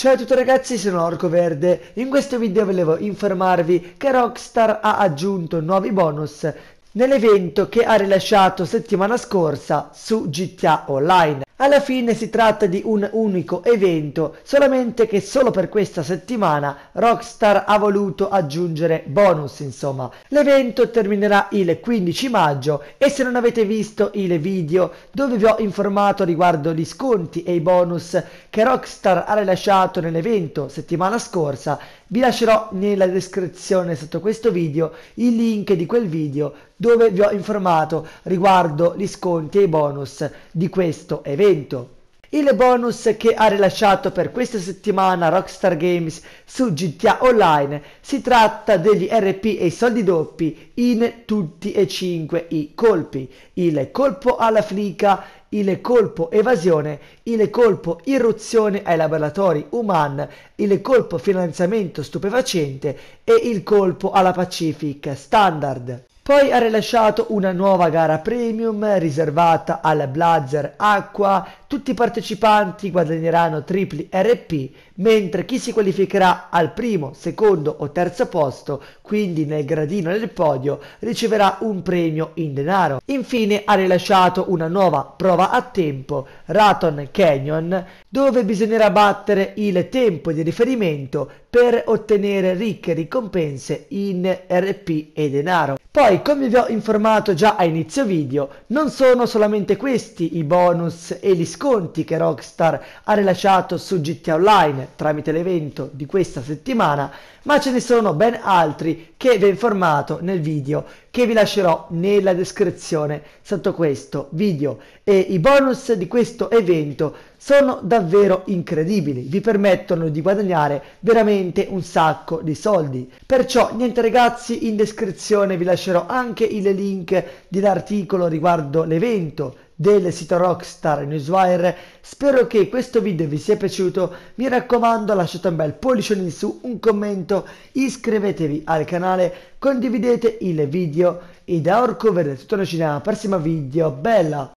Ciao a tutti ragazzi, sono Orco Verde. In questo video volevo informarvi che Rockstar ha aggiunto nuovi bonus nell'evento che ha rilasciato settimana scorsa su GTA Online. Alla fine si tratta di un unico evento, solamente che solo per questa settimana Rockstar ha voluto aggiungere bonus, insomma. L'evento terminerà il 15 maggio e se non avete visto il video dove vi ho informato riguardo gli sconti e i bonus che Rockstar ha rilasciato nell'evento settimana scorsa, vi lascerò nella descrizione sotto questo video il link di quel video dove vi ho informato riguardo gli sconti e i bonus di questo evento evento. Il bonus che ha rilasciato per questa settimana Rockstar Games su GTA Online si tratta degli RP e i soldi doppi in tutti e cinque i colpi. Il colpo alla flica, il colpo evasione, il colpo irruzione ai laboratori Human, il colpo finanziamento stupefacente e il colpo alla Pacific Standard. Poi ha rilasciato una nuova gara premium riservata al blazer acqua tutti i partecipanti guadagneranno tripli RP, mentre chi si qualificherà al primo, secondo o terzo posto, quindi nel gradino del podio, riceverà un premio in denaro. Infine ha rilasciato una nuova prova a tempo, Raton Canyon, dove bisognerà battere il tempo di riferimento per ottenere ricche ricompense in RP e denaro. Poi, come vi ho informato già a inizio video, non sono solamente questi i bonus e gli sconti sconti che Rockstar ha rilasciato su GTA Online tramite l'evento di questa settimana, ma ce ne sono ben altri che vi ho informato nel video che vi lascerò nella descrizione sotto questo video e i bonus di questo evento sono davvero incredibili, vi permettono di guadagnare veramente un sacco di soldi. Perciò niente ragazzi, in descrizione vi lascerò anche il link dell'articolo riguardo l'evento del sito Rockstar Newswire. Spero che questo video vi sia piaciuto, mi raccomando lasciate un bel pollice in su, un commento, iscrivetevi al canale, condividete il video e da Orcover tutto noi ci vediamo prossimo video, bella!